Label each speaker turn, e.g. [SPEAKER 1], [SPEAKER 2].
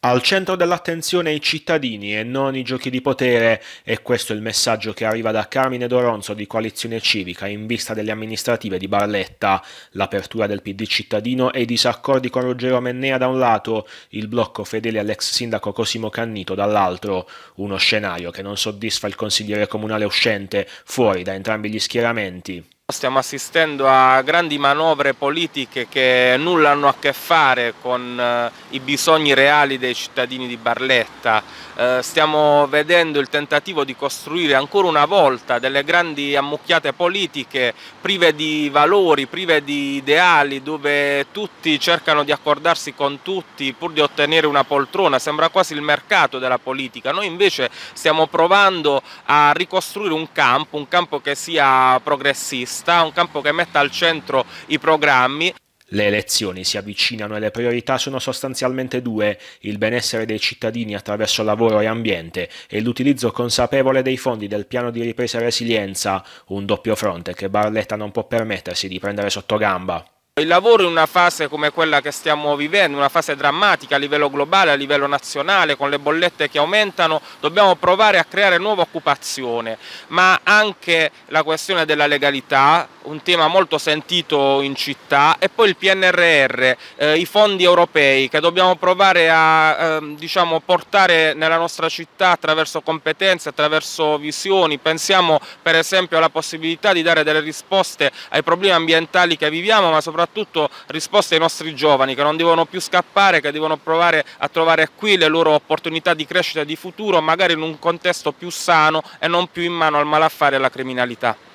[SPEAKER 1] Al centro dell'attenzione i cittadini e non i giochi di potere, e questo è il messaggio che arriva da Carmine Doronzo di Coalizione Civica in vista delle amministrative di Barletta, l'apertura del PD cittadino e i disaccordi con Ruggero Mennea da un lato, il blocco fedele all'ex sindaco Cosimo Cannito dall'altro, uno scenario che non soddisfa il consigliere comunale uscente, fuori da entrambi gli schieramenti.
[SPEAKER 2] Stiamo assistendo a grandi manovre politiche che nulla hanno a che fare con eh, i bisogni reali dei cittadini di Barletta. Eh, stiamo vedendo il tentativo di costruire ancora una volta delle grandi ammucchiate politiche prive di valori, prive di ideali, dove tutti cercano di accordarsi con tutti pur di ottenere una poltrona. Sembra quasi il mercato della politica. Noi invece stiamo provando a ricostruire un campo, un campo che sia progressista vista, un campo che metta al centro i programmi.
[SPEAKER 1] Le elezioni si avvicinano e le priorità sono sostanzialmente due, il benessere dei cittadini attraverso lavoro e ambiente e l'utilizzo consapevole dei fondi del piano di ripresa e resilienza, un doppio fronte che Barletta non può permettersi di prendere sotto
[SPEAKER 2] gamba. Il lavoro in una fase come quella che stiamo vivendo, una fase drammatica a livello globale, a livello nazionale, con le bollette che aumentano, dobbiamo provare a creare nuova occupazione, ma anche la questione della legalità un tema molto sentito in città e poi il PNRR, eh, i fondi europei che dobbiamo provare a eh, diciamo, portare nella nostra città attraverso competenze, attraverso visioni, pensiamo per esempio alla possibilità di dare delle risposte ai problemi ambientali che viviamo ma soprattutto risposte ai nostri giovani che non devono più scappare, che devono provare a trovare qui le loro opportunità di crescita e di futuro magari in un contesto più sano e non più in mano al malaffare e alla criminalità.